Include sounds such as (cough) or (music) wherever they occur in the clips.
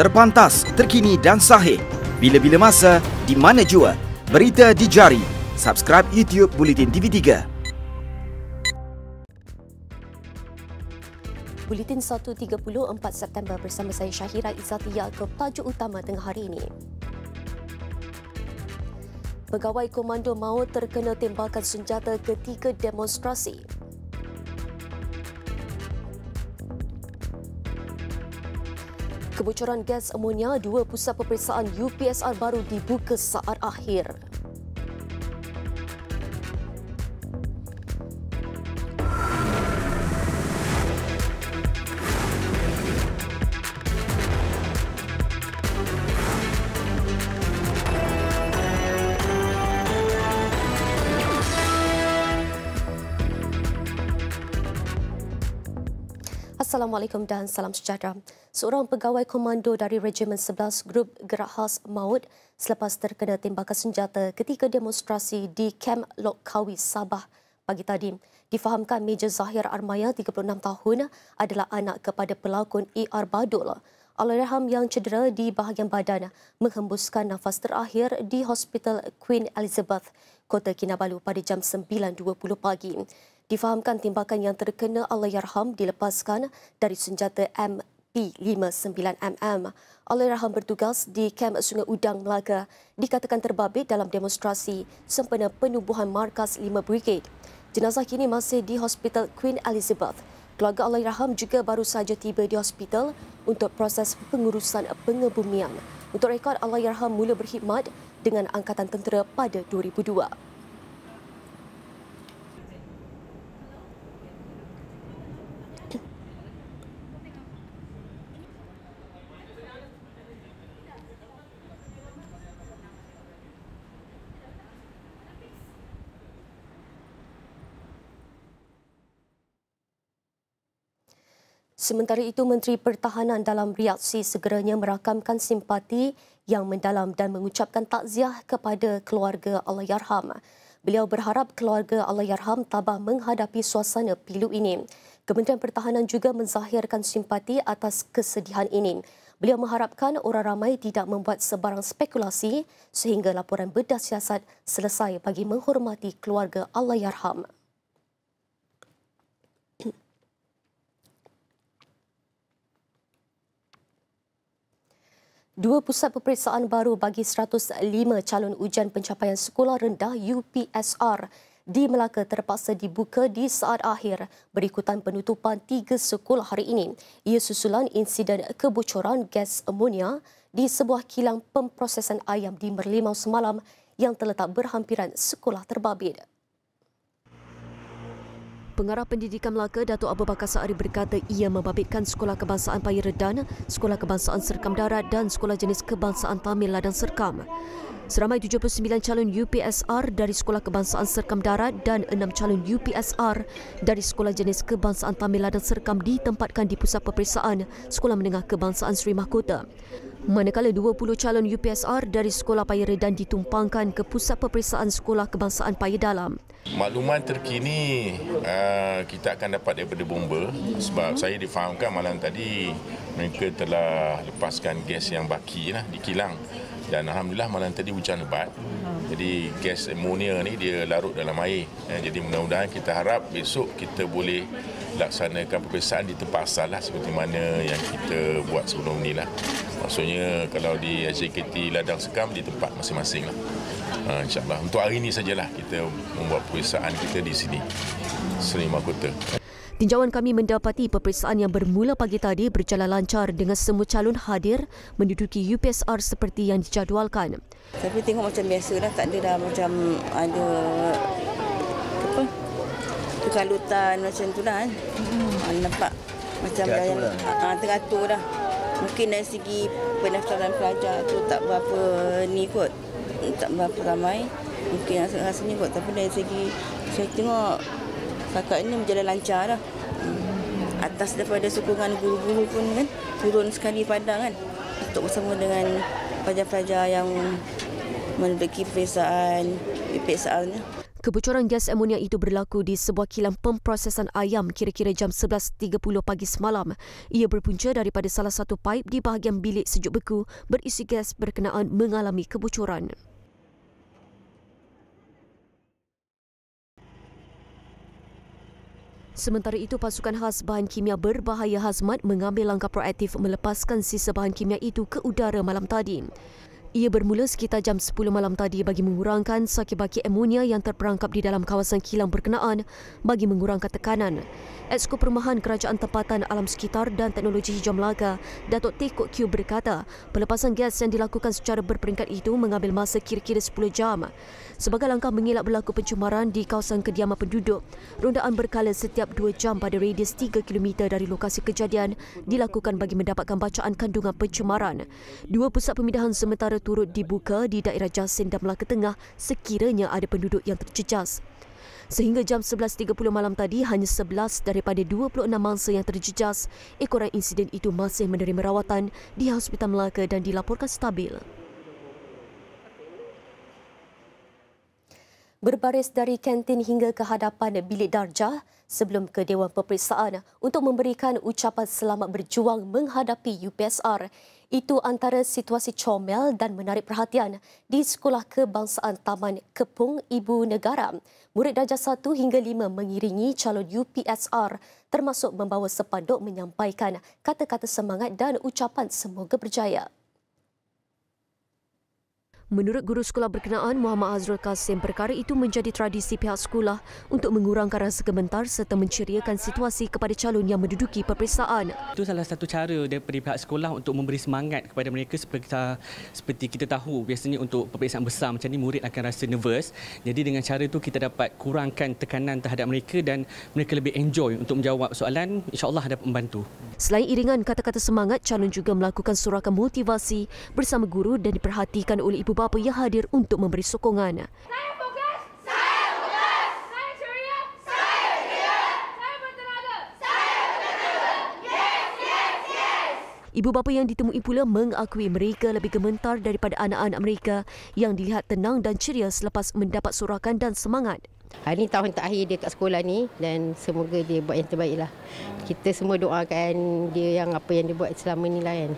Terpantas, terkini dan sahih. Bila-bila masa, di mana jua. Berita dijari. Subscribe YouTube Bulletin TV3. Bulletin 134 September bersama saya Syahira Izzati Yaakob, tajuk utama tengah hari ini. Pegawai komando maut terkena tembakan senjata ketika Demonstrasi. Kebocoran gas amonia, dua pusat peperiksaan UPSR baru dibuka saat akhir. Assalamualaikum dan salam sejahtera. Seorang pegawai komando dari Regimen 11 Grup Gerak Khas Maut selepas terkena tembakan senjata ketika demonstrasi di Kamp Lok Kawi, Sabah pagi tadi. Difahamkan Major Zahir Armaya, 36 tahun, adalah anak kepada pelakon E.R. Badul. Alarham yang cedera di bahagian badan menghembuskan nafas terakhir di Hospital Queen Elizabeth, Kota Kinabalu pada jam 9.20 pagi difahamkan timbakan yang terkena Allahyarham dilepaskan dari senjata MP59MM. Allahyarham bertugas di Kem Sungai Udang, Melaka, dikatakan terbabit dalam demonstrasi sempena penubuhan markas 5 Brigade. Jenazah kini masih di Hospital Queen Elizabeth. Keluarga Allahyarham juga baru saja tiba di hospital untuk proses pengurusan pengebumian. Untuk rekod, Allahyarham mula berkhidmat dengan Angkatan Tentera pada 2002. Sementara itu, Menteri Pertahanan dalam reaksi segeranya merakamkan simpati yang mendalam dan mengucapkan takziah kepada keluarga Allahyarham. Beliau berharap keluarga Allahyarham tabah menghadapi suasana pilu ini. Kementerian Pertahanan juga menzahirkan simpati atas kesedihan ini. Beliau mengharapkan orang ramai tidak membuat sebarang spekulasi sehingga laporan bedah siasat selesai bagi menghormati keluarga Allahyarham. Dua pusat peperiksaan baru bagi 105 calon ujian pencapaian sekolah rendah UPSR di Melaka terpaksa dibuka di saat akhir berikutan penutupan tiga sekolah hari ini. Ia susulan insiden kebocoran gas amonia di sebuah kilang pemprosesan ayam di Merlimau semalam yang terletak berhampiran sekolah terbabit. Pengarah Pendidikan Melaka Dato Abu Bakar Saari berkata ia membabitkan Sekolah Kebangsaan Pairedan, Sekolah Kebangsaan Serkam Darat dan Sekolah Jenis Kebangsaan Tamil Ladang Serkam. Seramai 79 calon UPSR dari Sekolah Kebangsaan Serkam Darat dan 6 calon UPSR dari Sekolah Jenis Kebangsaan Tamil Ladang Serkam ditempatkan di Pusat Peperiksaan Sekolah Menengah Kebangsaan Sri Mahkota. Manakala 20 calon UPSR dari Sekolah Paya Redan ditumpangkan ke Pusat Peperiksaan Sekolah Kebangsaan Paya Dalam. Makluman terkini ah, kita akan dapat daripada bomba sebab saya difahamkan malam tadi mereka telah lepaskan gas yang baki lah, di kilang. Dan Alhamdulillah malam tadi hujan lebat. Jadi gas amonia ni dia larut dalam air. Eh, jadi mudah-mudahan kita harap besok kita boleh laksanakan peperiksaan di tempat asal lah seperti mana yang kita buat sebelum ini lah. Maksudnya kalau di SJKT Ladang Sekam di tempat masing-masing lah. Ha, InsyaAllah untuk hari ini sajalah kita membuat peperiksaan kita di sini. Seri Mahkota. Tinjauan kami mendapati peperiksaan yang bermula pagi tadi berjalan lancar dengan semua calon hadir menduduki UPSR seperti yang dijadualkan. Tapi tengok macam biasa lah, tak ada dah macam ada kalutan macam tu lah. Hmm. Nampak macam teratur yang lah. ha, teratur dah. Mungkin dari segi pendaftaran pelajar tu tak berapa ni kot. Tak berapa ramai. Mungkin rasa ni kot. Tapi dari segi saya tengok kakak ni berjalan lancar dah. Atas daripada sokongan guru-guru pun kan turun sekali padang kan. Untuk bersama dengan pelajar-pelajar yang menduduki perisaan, perisaannya. Kebocoran gas amonia itu berlaku di sebuah kilang pemprosesan ayam kira-kira jam 11.30 pagi semalam. Ia berpunca daripada salah satu paip di bahagian bilik sejuk beku berisi gas berkenaan mengalami kebocoran. Sementara itu, pasukan khas bahan kimia berbahaya hazmat mengambil langkah proaktif melepaskan sisa bahan kimia itu ke udara malam tadi. Ia bermula sekitar jam 10 malam tadi bagi mengurangkan sakit-baki amonia yang terperangkap di dalam kawasan kilang berkenaan bagi mengurangkan tekanan. Exko Perumahan Kerajaan Tempatan Alam Sekitar dan Teknologi Hijau Melaka, Datuk Tekok Q berkata, pelepasan gas yang dilakukan secara berperingkat itu mengambil masa kira-kira 10 jam. Sebagai langkah mengelak berlaku pencemaran di kawasan kediaman penduduk, rondaan berkala setiap 2 jam pada radius 3 km dari lokasi kejadian dilakukan bagi mendapatkan bacaan kandungan pencemaran. Dua pusat pemindahan sementara turut dibuka di daerah Jasin dan Melaka Tengah sekiranya ada penduduk yang terjejas. Sehingga jam 11.30 malam tadi, hanya 11 daripada 26 mangsa yang terjejas, ekoran insiden itu masih menerima rawatan di Hospital Melaka dan dilaporkan stabil. Berbaris dari kantin hingga ke hadapan bilik darjah sebelum ke Dewan Peperiksaan untuk memberikan ucapan selamat berjuang menghadapi UPSR. Itu antara situasi comel dan menarik perhatian di Sekolah Kebangsaan Taman Kepung Ibu Negara. Murid darjah 1 hingga 5 mengiringi calon UPSR termasuk membawa sepanduk menyampaikan kata-kata semangat dan ucapan semoga berjaya. Menurut guru sekolah berkenaan Muhammad Azrul Kasim, perkara itu menjadi tradisi pihak sekolah untuk mengurangkan rasa gemetar serta menceriakan situasi kepada calon yang menduduki peperiksaan. Itu salah satu cara daripada pihak sekolah untuk memberi semangat kepada mereka seperti, kita tahu biasanya untuk peperiksaan besar macam ini murid akan rasa nervous. Jadi dengan cara itu kita dapat kurangkan tekanan terhadap mereka dan mereka lebih enjoy untuk menjawab soalan insyaAllah dapat membantu. Selain iringan kata-kata semangat, calon juga melakukan surahkan motivasi bersama guru dan diperhatikan oleh ibu bapa Bapa-bapa yang hadir untuk memberi sokongan. Ibu bapa yang ditemui pula mengakui mereka lebih gemetar daripada anak-anak mereka yang dilihat tenang dan ceria selepas mendapat sorakan dan semangat. Hari ini tahun terakhir dia kat sekolah ni dan semoga dia buat yang terbaik lah. Kita semua doakan dia yang apa yang dia buat selama ni lah kan.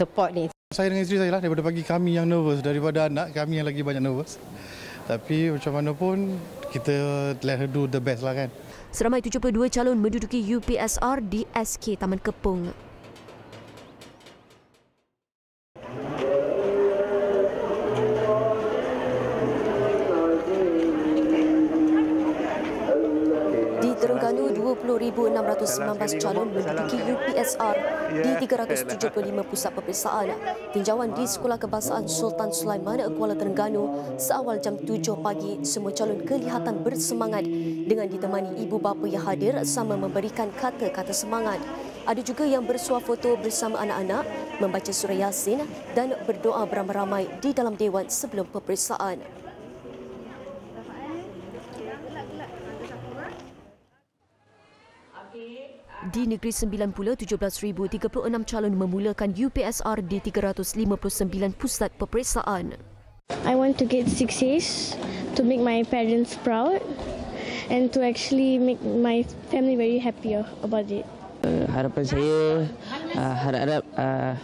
Support ni. Saya dengan isteri saya lah daripada pagi kami yang nervous daripada anak kami yang lagi banyak nervous. Tapi macam mana pun kita telah do the best lah kan. Seramai 72 calon menduduki UPSR di SK Taman Kepung. 20,619 calon menduduki UPSR di 375 ya, lah. pusat peperiksaan. Tinjauan di Sekolah Kebangsaan Sultan Sulaiman Kuala Terengganu seawal jam 7 pagi, semua calon kelihatan bersemangat dengan ditemani ibu bapa yang hadir sama memberikan kata-kata semangat. Ada juga yang bersuah foto bersama anak-anak, membaca surah Yasin dan berdoa beramai-ramai di dalam dewan sebelum peperiksaan. di Negeri 90, 17,036 calon memulakan UPSR di 359 pusat peperiksaan. I want to get six A's to make my parents proud and to actually make my family very happier about it. Uh, harapan saya, eh, harap-harap uh,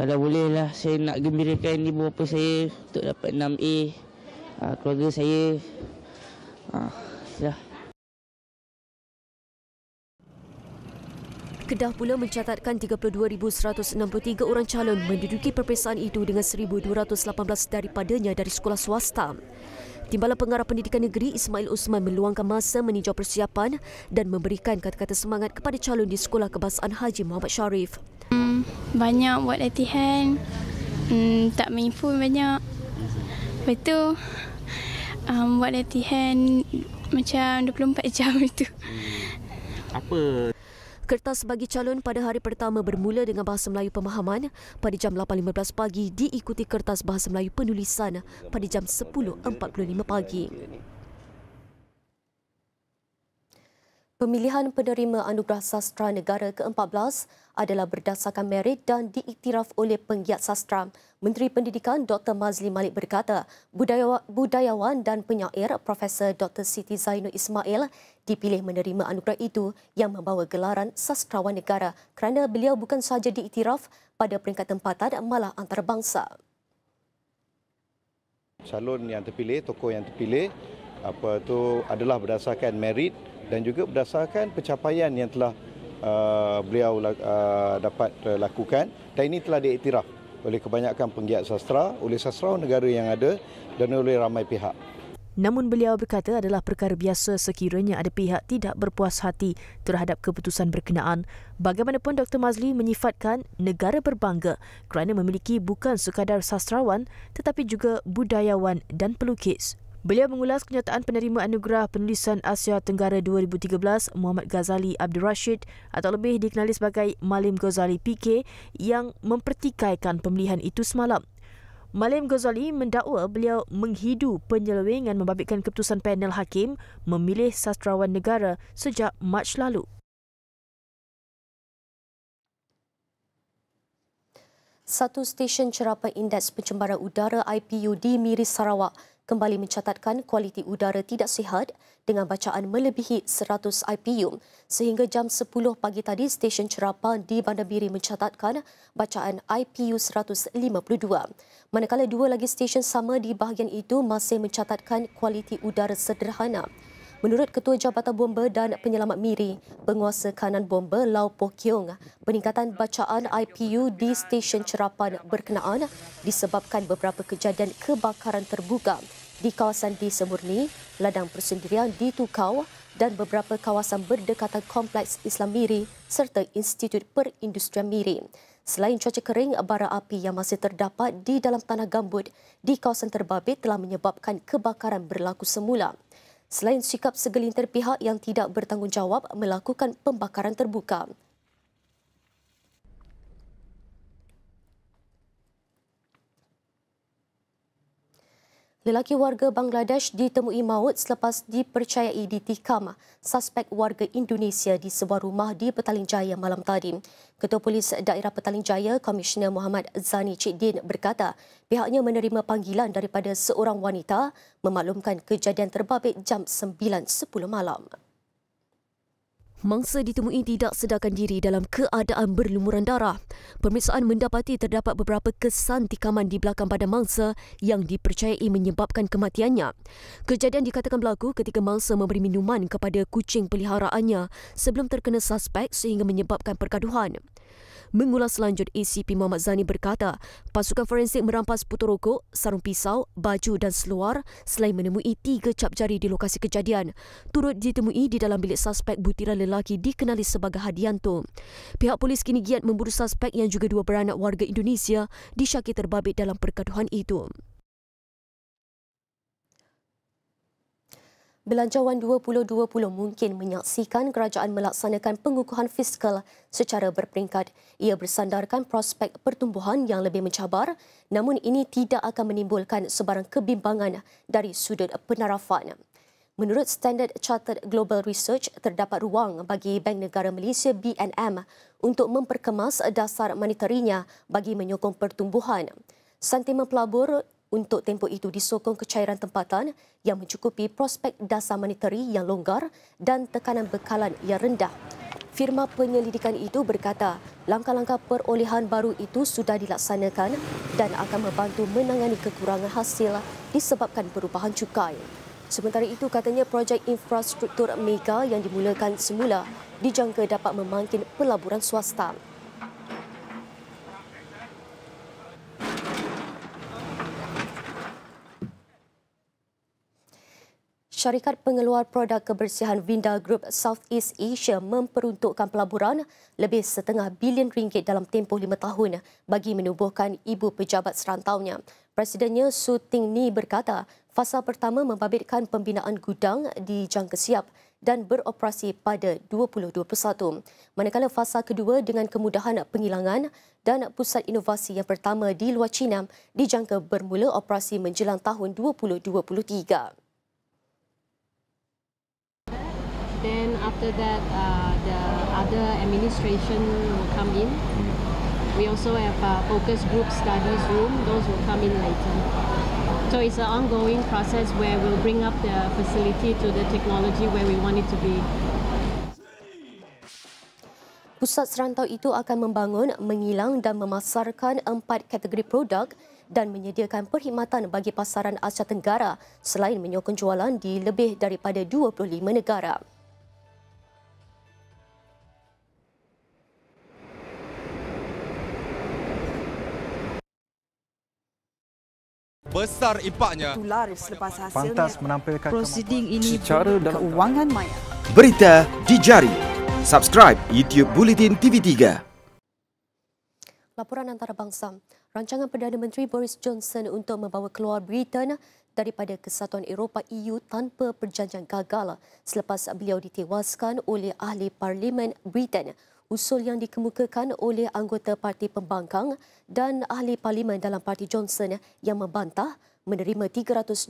kalau bolehlah saya nak gembirakan ibu bapa saya untuk dapat 6A, uh, keluarga saya. Uh, Kedah pula mencatatkan 32,163 orang calon menduduki perpisahan itu dengan 1,218 daripadanya dari sekolah swasta. Timbalan Pengarah Pendidikan Negeri Ismail Usman meluangkan masa meninjau persiapan dan memberikan kata-kata semangat kepada calon di Sekolah Kebangsaan Haji Muhammad Sharif. Hmm, banyak buat latihan, hmm, tak main banyak. Lepas tu, um, buat latihan macam 24 (laughs) jam itu. Hmm. Apa? kertas bagi calon pada hari pertama bermula dengan bahasa Melayu pemahaman pada jam 8.15 pagi diikuti kertas bahasa Melayu penulisan pada jam 10.45 pagi. Pemilihan penerima anugerah sastra negara ke-14 adalah berdasarkan merit dan diiktiraf oleh penggiat sastra. Menteri Pendidikan Dr. Mazli Malik berkata, budayawan dan penyair Prof Dr. Siti Zainul Ismail dipilih menerima anugerah itu yang membawa gelaran sastrawan negara kerana beliau bukan sahaja diiktiraf pada peringkat tempatan malah antarabangsa. Calon yang terpilih, tokoh yang terpilih apa itu adalah berdasarkan merit dan juga berdasarkan pencapaian yang telah Uh, beliau uh, dapat uh, lakukan dan ini telah diiktiraf oleh kebanyakan penggiat sastra, oleh sastra negara yang ada dan oleh ramai pihak. Namun beliau berkata adalah perkara biasa sekiranya ada pihak tidak berpuas hati terhadap keputusan berkenaan. Bagaimanapun Dr. Mazli menyifatkan negara berbangga kerana memiliki bukan sekadar sastrawan tetapi juga budayawan dan pelukis. Beliau mengulas kenyataan penerima anugerah penulisan Asia Tenggara 2013 Muhammad Ghazali Abdul Rashid atau lebih dikenali sebagai Malim Ghazali PK yang mempertikaikan pemilihan itu semalam. Malim Ghazali mendakwa beliau menghidu penyelewengan membabitkan keputusan panel hakim memilih sastrawan negara sejak Mac lalu. Satu stesen cerapan indeks pencemaran udara IPU di Miri Sarawak kembali mencatatkan kualiti udara tidak sihat dengan bacaan melebihi 100 IPM sehingga jam 10 pagi tadi stesen Cerapa di Bandar Biri mencatatkan bacaan IPU 152. Manakala dua lagi stesen sama di bahagian itu masih mencatatkan kualiti udara sederhana. Menurut Ketua Jabatan Bomba dan Penyelamat Miri, penguasa kanan bomba Lau Po Kiong, peningkatan bacaan IPU di Stesen Cerapan berkenaan disebabkan beberapa kejadian kebakaran terbuka di kawasan di Semurni, ladang persendirian di Tukau dan beberapa kawasan berdekatan Kompleks Islam Miri serta Institut Perindustrian Miri. Selain cuaca kering, bara api yang masih terdapat di dalam tanah gambut di kawasan terbabit telah menyebabkan kebakaran berlaku semula selain sikap segelintir pihak yang tidak bertanggungjawab melakukan pembakaran terbuka. Lelaki warga Bangladesh ditemui maut selepas dipercayai ditikam suspek warga Indonesia di sebuah rumah di Petaling Jaya malam tadi. Ketua Polis Daerah Petaling Jaya, Komisioner Muhammad Zani Cikdin berkata pihaknya menerima panggilan daripada seorang wanita memaklumkan kejadian terbabit jam 9.10 malam. Mangsa ditemui tidak sedarkan diri dalam keadaan berlumuran darah. Pemeriksaan mendapati terdapat beberapa kesan tikaman di belakang badan mangsa yang dipercayai menyebabkan kematiannya. Kejadian dikatakan berlaku ketika mangsa memberi minuman kepada kucing peliharaannya sebelum terkena suspek sehingga menyebabkan pergaduhan. Mengulas selanjut ACP Muhammad Zani berkata, pasukan forensik merampas putu rokok, sarung pisau, baju dan seluar selain menemui tiga cap jari di lokasi kejadian. Turut ditemui di dalam bilik suspek butiran lelaki dikenali sebagai Hadianto. Pihak polis kini giat memburu suspek yang juga dua beranak warga Indonesia disyaki terbabit dalam perkaduhan itu. Belanjawan 2020 mungkin menyaksikan kerajaan melaksanakan pengukuhan fiskal secara berperingkat. Ia bersandarkan prospek pertumbuhan yang lebih mencabar, namun ini tidak akan menimbulkan sebarang kebimbangan dari sudut penarafan. Menurut Standard Chartered Global Research, terdapat ruang bagi Bank Negara Malaysia BNM untuk memperkemas dasar moneterinya bagi menyokong pertumbuhan. Sentimen pelabur untuk tempoh itu disokong kecairan tempatan yang mencukupi prospek dasar monetari yang longgar dan tekanan bekalan yang rendah. Firma penyelidikan itu berkata langkah-langkah perolehan baru itu sudah dilaksanakan dan akan membantu menangani kekurangan hasil disebabkan perubahan cukai. Sementara itu katanya projek infrastruktur mega yang dimulakan semula dijangka dapat memangkin pelaburan swasta. syarikat pengeluar produk kebersihan Vinda Group Southeast Asia memperuntukkan pelaburan lebih setengah bilion ringgit dalam tempoh lima tahun bagi menubuhkan ibu pejabat serantaunya. Presidennya Su Ting Ni berkata, fasa pertama membabitkan pembinaan gudang dijangka siap dan beroperasi pada 2021. Manakala fasa kedua dengan kemudahan pengilangan dan pusat inovasi yang pertama di luar China dijangka bermula operasi menjelang tahun 2023. after that, uh, the other administration will come in. We also have a focus group studies room. Those will come in later. So it's an ongoing process where we'll bring up the facility to the technology where we want it to be. Pusat serantau itu akan membangun, mengilang dan memasarkan empat kategori produk dan menyediakan perkhidmatan bagi pasaran Asia Tenggara selain menyokong jualan di lebih daripada 25 negara. besar impaknya. selepas hasilnya. Pantas menampilkan proceeding ini secara dan kewangan maya. Berita di jari. Subscribe YouTube Bulletin TV3. Laporan antarabangsa. Rancangan Perdana Menteri Boris Johnson untuk membawa keluar Britain daripada Kesatuan Eropah EU tanpa perjanjian gagal selepas beliau ditewaskan oleh ahli parlimen Britain usul yang dikemukakan oleh anggota Parti Pembangkang dan ahli parlimen dalam Parti Johnson yang membantah menerima 328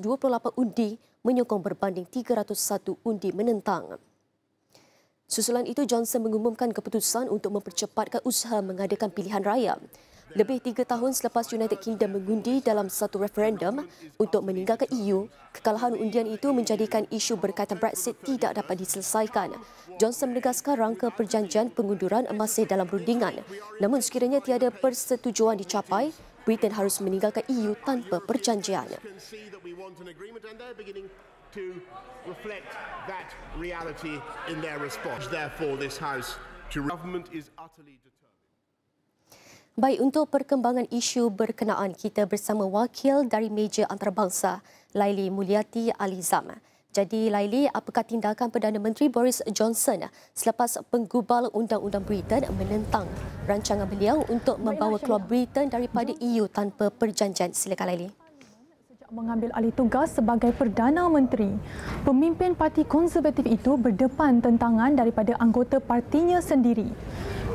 undi menyokong berbanding 301 undi menentang. Susulan itu Johnson mengumumkan keputusan untuk mempercepatkan usaha mengadakan pilihan raya. Lebih tiga tahun selepas United Kingdom mengundi dalam satu referendum untuk meninggalkan EU, kekalahan undian itu menjadikan isu berkaitan Brexit tidak dapat diselesaikan. Johnson menegaskan rangka perjanjian pengunduran masih dalam rundingan. Namun sekiranya tiada persetujuan dicapai, Britain harus meninggalkan EU tanpa perjanjian. Baik untuk perkembangan isu berkenaan kita bersama wakil dari meja antarabangsa, Laili Mulyati Alizam. Jadi Laili, apakah tindakan Perdana Menteri Boris Johnson selepas penggubal Undang-Undang Britain menentang rancangan beliau untuk membawa keluar Britain daripada mhm. EU tanpa perjanjian? Silakan Laili mengambil alih tugas sebagai Perdana Menteri. Pemimpin Parti Konservatif itu berdepan tentangan daripada anggota partinya sendiri.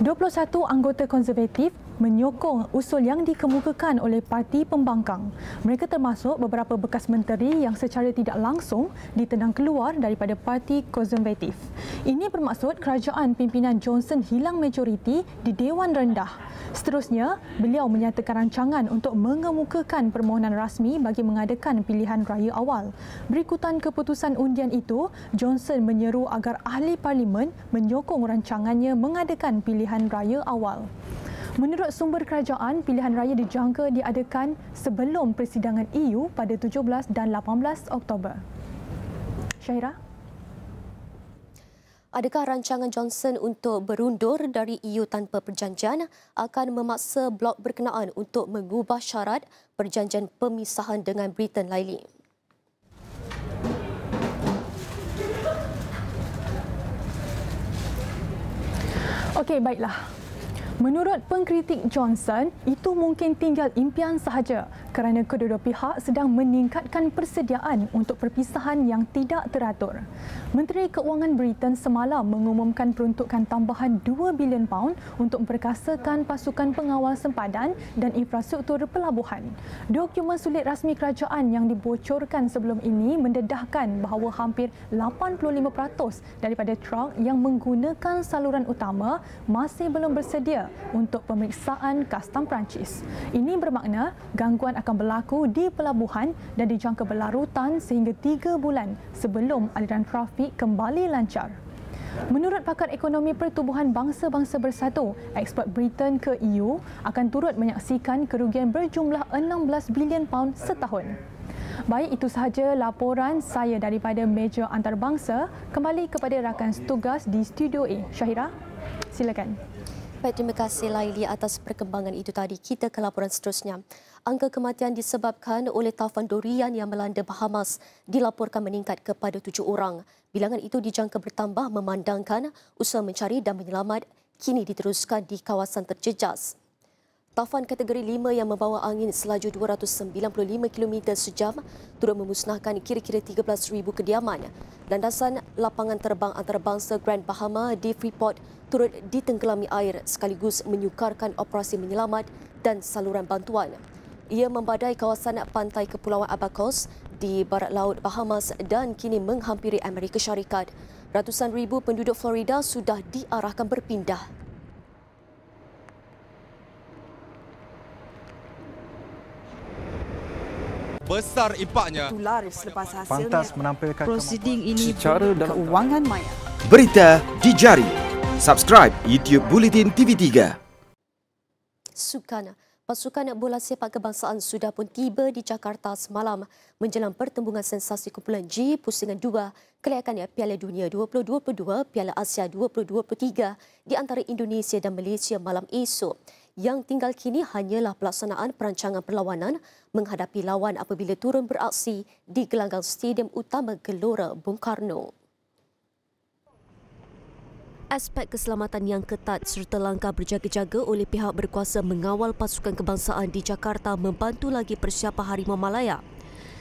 21 anggota konservatif menyokong usul yang dikemukakan oleh parti pembangkang. Mereka termasuk beberapa bekas menteri yang secara tidak langsung ditendang keluar daripada parti konservatif. Ini bermaksud kerajaan pimpinan Johnson hilang majoriti di Dewan Rendah. Seterusnya, beliau menyatakan rancangan untuk mengemukakan permohonan rasmi bagi mengadakan pilihan raya awal. Berikutan keputusan undian itu, Johnson menyeru agar ahli parlimen menyokong rancangannya mengadakan pilihan raya awal. Menurut sumber kerajaan, pilihan raya dijangka diadakan sebelum persidangan EU pada 17 dan 18 Oktober. Syahira? Adakah rancangan Johnson untuk berundur dari EU tanpa perjanjian akan memaksa blok berkenaan untuk mengubah syarat perjanjian pemisahan dengan Britain Laili? Okey, baiklah. Menurut pengkritik Johnson, itu mungkin tinggal impian sahaja kerana kedua-dua pihak sedang meningkatkan persediaan untuk perpisahan yang tidak teratur. Menteri Keuangan Britain semalam mengumumkan peruntukan tambahan 2 bilion pound untuk memperkasakan pasukan pengawal sempadan dan infrastruktur pelabuhan. Dokumen sulit rasmi kerajaan yang dibocorkan sebelum ini mendedahkan bahawa hampir 85% daripada truk yang menggunakan saluran utama masih belum bersedia untuk pemeriksaan kastam Perancis. Ini bermakna gangguan akan berlaku di pelabuhan dan dijangka berlarutan sehingga tiga bulan sebelum aliran trafik kembali lancar. Menurut pakar ekonomi pertubuhan bangsa-bangsa bersatu, ekspor Britain ke EU akan turut menyaksikan kerugian berjumlah 16 bilion pound setahun. Baik itu sahaja laporan saya daripada meja antarabangsa kembali kepada rakan tugas di Studio A. Syahira, silakan baik terima kasih Laili atas perkembangan itu tadi. Kita ke laporan seterusnya. Angka kematian disebabkan oleh taufan durian yang melanda Bahamas dilaporkan meningkat kepada tujuh orang. Bilangan itu dijangka bertambah memandangkan usaha mencari dan menyelamat kini diteruskan di kawasan terjejas. Tafan kategori 5 yang membawa angin selaju 295 km sejam turut memusnahkan kira-kira 13,000 kediaman. Landasan lapangan terbang antarabangsa Grand Bahama di Freeport turut ditenggelami air sekaligus menyukarkan operasi menyelamat dan saluran bantuan. Ia membadai kawasan pantai Kepulauan Abacos di barat laut Bahamas dan kini menghampiri Amerika Syarikat. Ratusan ribu penduduk Florida sudah diarahkan berpindah besar impaknya. selepas hasilnya. Pantas menampilkan proceeding ini secara dan kewangan maya. Berita di jari. Subscribe YouTube Bulletin TV3. Sukana. Pasukan bola sepak kebangsaan sudah pun tiba di Jakarta semalam menjelang pertembungan sensasi kumpulan G pusingan 2 kelayakannya Piala Dunia 2022 Piala Asia 2023 di antara Indonesia dan Malaysia malam esok yang tinggal kini hanyalah pelaksanaan perancangan perlawanan menghadapi lawan apabila turun beraksi di gelanggang stadium utama Gelora Bung Karno. Aspek keselamatan yang ketat serta langkah berjaga-jaga oleh pihak berkuasa mengawal pasukan kebangsaan di Jakarta membantu lagi persiapan Harimau Malaya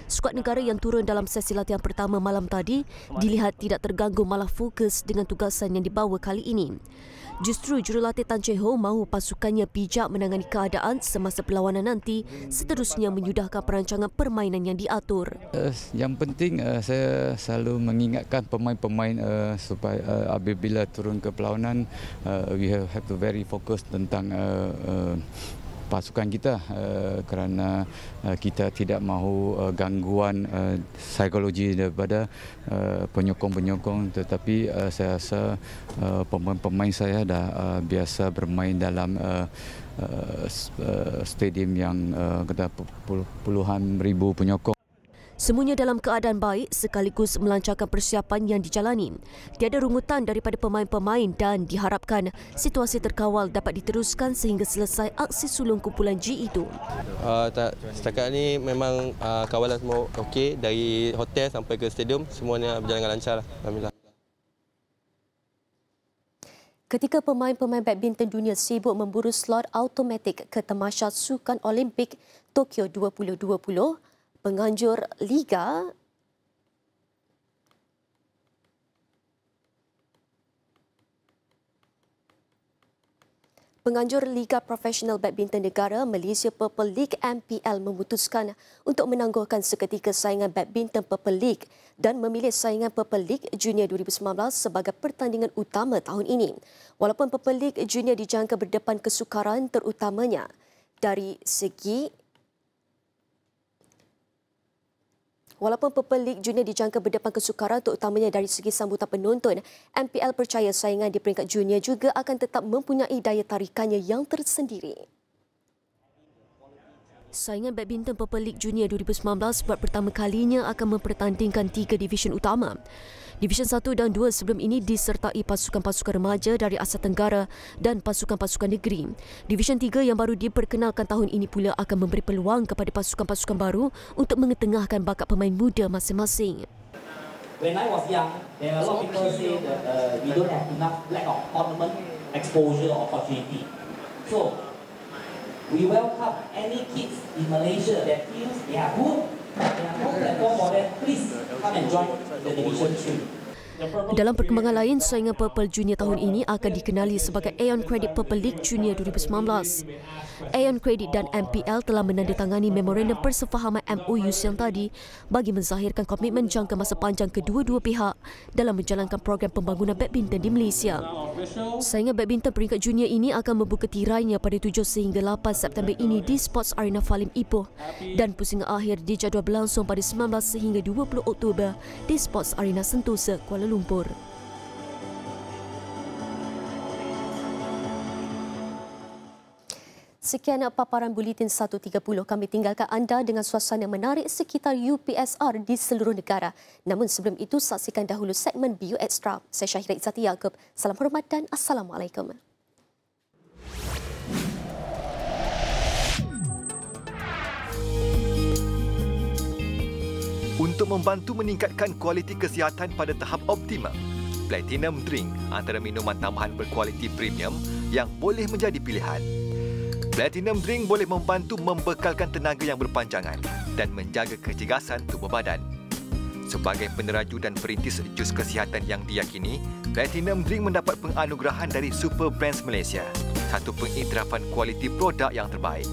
skuad negara yang turun dalam sesi latihan pertama malam tadi dilihat tidak terganggu malah fokus dengan tugasan yang dibawa kali ini. Justru jurulatih Tan Cheho mahu pasukannya bijak menangani keadaan semasa perlawanan nanti seterusnya menyudahkan perancangan permainan yang diatur. Eh, yang penting eh, saya selalu mengingatkan pemain-pemain eh, supaya apabila turun ke perlawanan we have to very focus tentang pasukan kita uh, kerana uh, kita tidak mahu uh, gangguan uh, psikologi daripada penyokong-penyokong uh, tetapi uh, saya rasa uh, pemain-pemain saya dah uh, biasa bermain dalam uh, uh, stadium yang uh, kata puluhan ribu penyokong Semuanya dalam keadaan baik sekaligus melancarkan persiapan yang dijalani. Tiada rungutan daripada pemain-pemain dan diharapkan situasi terkawal dapat diteruskan sehingga selesai aksi sulung kumpulan G itu. Uh, tak, setakat ini memang uh, kawalan semua okey dari hotel sampai ke stadium semuanya berjalan dengan lancar. Lah. Alhamdulillah. Ketika pemain-pemain badminton dunia sibuk memburu slot automatik ke Temasya Sukan Olimpik Tokyo 2020, penganjur liga Penganjur Liga Profesional Badminton Negara Malaysia Purple League MPL memutuskan untuk menangguhkan seketika saingan badminton Purple League dan memilih saingan Purple League Junior 2019 sebagai pertandingan utama tahun ini. Walaupun Purple League Junior dijangka berdepan kesukaran terutamanya dari segi Walaupun Purple Junior dijangka berdepan kesukaran terutamanya dari segi sambutan penonton, MPL percaya saingan di peringkat junior juga akan tetap mempunyai daya tarikannya yang tersendiri. Saingan badminton Purple Junior 2019 buat pertama kalinya akan mempertandingkan tiga divisyen utama. Division 1 dan 2 sebelum ini disertai pasukan-pasukan remaja dari Asia Tenggara dan pasukan-pasukan negeri. Division 3 yang baru diperkenalkan tahun ini pula akan memberi peluang kepada pasukan-pasukan baru untuk mengetengahkan bakat pemain muda masing-masing. When I was young, there are a lot of people say that uh, we don't have enough lack of tournament exposure or opportunity. So, we welcome any kids in Malaysia that feels they are good, they are 们装的提升去。Dalam perkembangan lain, saingan Purple Junior tahun ini akan dikenali sebagai Aeon Credit Purple League Junior 2019. Aeon Credit dan MPL telah menandatangani memorandum persefahaman MOU yang tadi bagi menzahirkan komitmen jangka masa panjang kedua-dua pihak dalam menjalankan program pembangunan badminton di Malaysia. Saingan badminton peringkat junior ini akan membuka tirainya pada 7 sehingga 8 September ini di Sports Arena Falim Ipoh dan pusingan akhir dijadual berlangsung pada 19 sehingga 20 Oktober di Sports Arena Sentosa, Kuala Kuala Lumpur. Sekian paparan bulletin 130 kami tinggalkan anda dengan suasana menarik sekitar UPSR di seluruh negara. Namun sebelum itu saksikan dahulu segmen BU Extra. Saya Syahira Izzati Yaakob. Salam hormat dan assalamualaikum. Untuk membantu meningkatkan kualiti kesihatan pada tahap optimum, Platinum Drink antara minuman tambahan berkualiti premium yang boleh menjadi pilihan. Platinum Drink boleh membantu membekalkan tenaga yang berpanjangan dan menjaga kecergasan tubuh badan. Sebagai peneraju dan perintis jus kesihatan yang diyakini, Platinum Drink mendapat penganugerahan dari Super Brands Malaysia, satu pengiktirafan kualiti produk yang terbaik.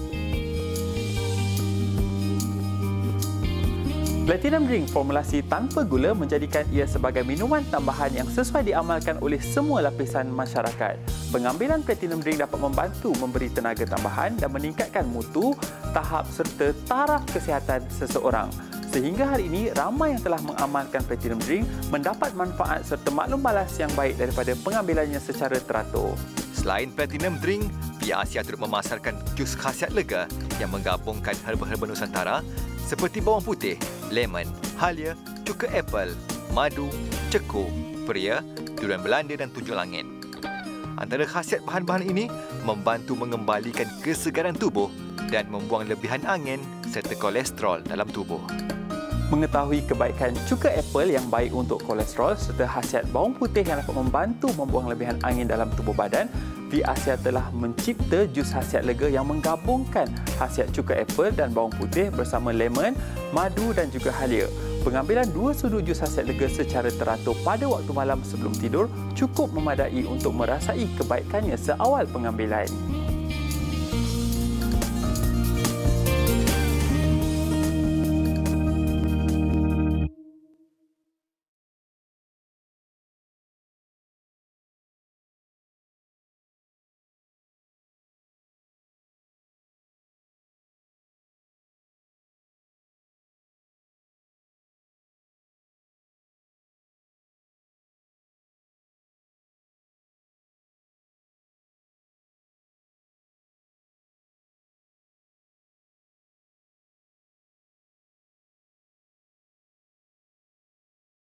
Platinum drink formulasi tanpa gula menjadikan ia sebagai minuman tambahan yang sesuai diamalkan oleh semua lapisan masyarakat. Pengambilan platinum drink dapat membantu memberi tenaga tambahan dan meningkatkan mutu, tahap serta taraf kesihatan seseorang. Sehingga hari ini, ramai yang telah mengamalkan platinum drink mendapat manfaat serta maklum balas yang baik daripada pengambilannya secara teratur. Selain platinum drink, Via Asia turut memasarkan jus khasiat lega yang menggabungkan herba-herba Nusantara seperti bawang putih, lemon, halia, cuka apple, madu, cekur, peria, durian belanda dan tujuh langit. Antara khasiat bahan-bahan ini membantu mengembalikan kesegaran tubuh dan membuang lebihan angin serta kolesterol dalam tubuh mengetahui kebaikan cuka apple yang baik untuk kolesterol serta khasiat bawang putih yang dapat membantu membuang lebihan angin dalam tubuh badan, Vi Asia telah mencipta jus khasiat lega yang menggabungkan khasiat cuka apple dan bawang putih bersama lemon, madu dan juga halia. Pengambilan dua sudu jus khasiat lega secara teratur pada waktu malam sebelum tidur cukup memadai untuk merasai kebaikannya seawal pengambilan.